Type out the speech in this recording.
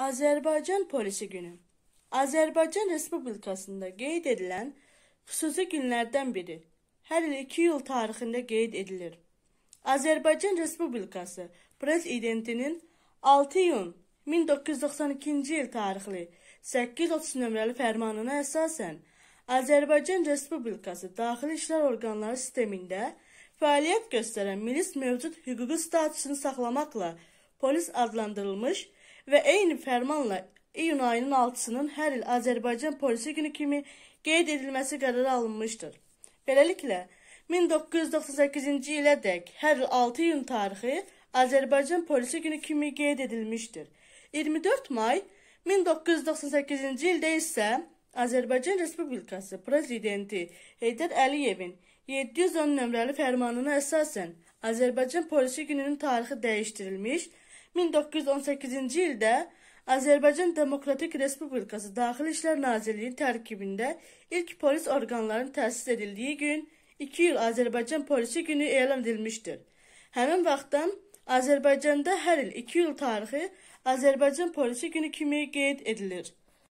Azərbaycan Polisi Günü Azərbaycan Respublikasında qeyd edilən xüsusi günlərdən biri hər il 2 iyul tarixində qeyd edilir. Azərbaycan Respublikası Prezidentinin 6 iyun 1992-ci il tarixli 830 nömrəli fərmanına əsasən Azərbaycan Respublikası Daxili İşlər Orqanları sistemində fəaliyyət göstərən milis mövcud hüquqi statusunu saxlamaqla polis adlandırılmış və eyni fərmanla iyun ayının 6-sının hər il Azərbaycan Polisi Günü kimi qeyd edilməsi qərarı alınmışdır. Beləliklə, 1998-ci ilədək hər il 6 iyun tarixi Azərbaycan Polisi Günü kimi qeyd edilmişdir. 24 may 1998-ci ildə isə Azərbaycan Respublikası Prezidenti Heydər Əliyevin 710 nömrəli fərmanına əsasən Azərbaycan Polisi Gününün tarixi dəyişdirilmiş, 1918-ci ildə Azərbaycan Demokratik Respublikası Daxili İşlər Nazirliyi tərkibində ilk polis orqanlarının təsis edildiyi gün 2 il Azərbaycan Polisi Günü elan edilmişdir. Həmin vaxtdan Azərbaycanda hər il 2 iyul tarixi Azərbaycan Polisi Günü kimi qeyd edilir.